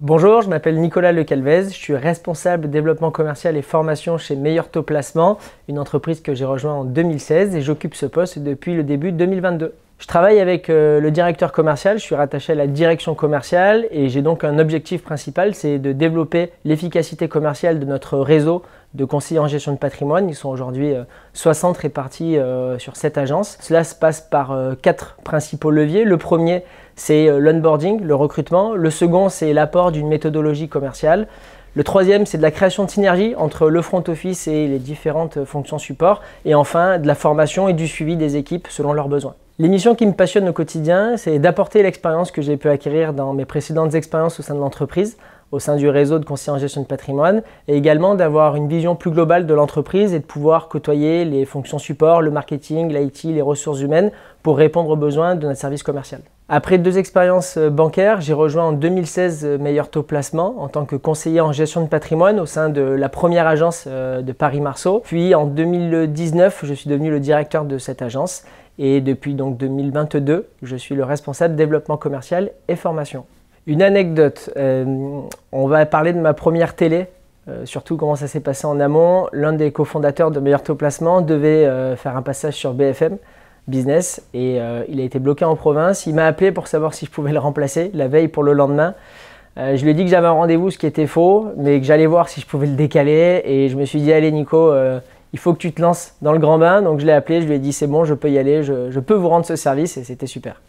Bonjour, je m'appelle Nicolas Lecalvez, je suis responsable développement commercial et formation chez Meilleur Taux Placement, une entreprise que j'ai rejoint en 2016 et j'occupe ce poste depuis le début 2022. Je travaille avec euh, le directeur commercial, je suis rattaché à la direction commerciale et j'ai donc un objectif principal, c'est de développer l'efficacité commerciale de notre réseau de conseillers en gestion de patrimoine. Ils sont aujourd'hui 60 euh, répartis euh, sur cette agences. Cela se passe par euh, quatre principaux leviers. Le premier, c'est l'onboarding, le recrutement. Le second, c'est l'apport d'une méthodologie commerciale. Le troisième, c'est de la création de synergie entre le front office et les différentes fonctions support. Et enfin, de la formation et du suivi des équipes selon leurs besoins. L'émission qui me passionne au quotidien, c'est d'apporter l'expérience que j'ai pu acquérir dans mes précédentes expériences au sein de l'entreprise au sein du réseau de conseillers en gestion de patrimoine et également d'avoir une vision plus globale de l'entreprise et de pouvoir côtoyer les fonctions support, le marketing, l'IT, les ressources humaines pour répondre aux besoins de notre service commercial. Après deux expériences euh, bancaires, j'ai rejoint en 2016 euh, Meilleur Taux Placement en tant que conseiller en gestion de patrimoine au sein de la première agence euh, de Paris-Marceau. Puis en 2019, je suis devenu le directeur de cette agence et depuis donc 2022, je suis le responsable développement commercial et formation. Une anecdote, euh, on va parler de ma première télé, euh, surtout comment ça s'est passé en amont. L'un des cofondateurs de Meilleur Taux Placement devait euh, faire un passage sur BFM Business et il a été bloqué en province. Il m'a appelé pour savoir si je pouvais le remplacer la veille pour le lendemain. je lui ai dit que j'avais un rendez-vous, ce qui était faux, mais que j'allais voir si je pouvais le décaler. Et je me suis dit, allez Nico, il faut que tu te lances dans le grand bain. Donc je l'ai appelé, je lui ai dit, c'est bon, je peux y aller, je peux vous rendre ce service et c'était super.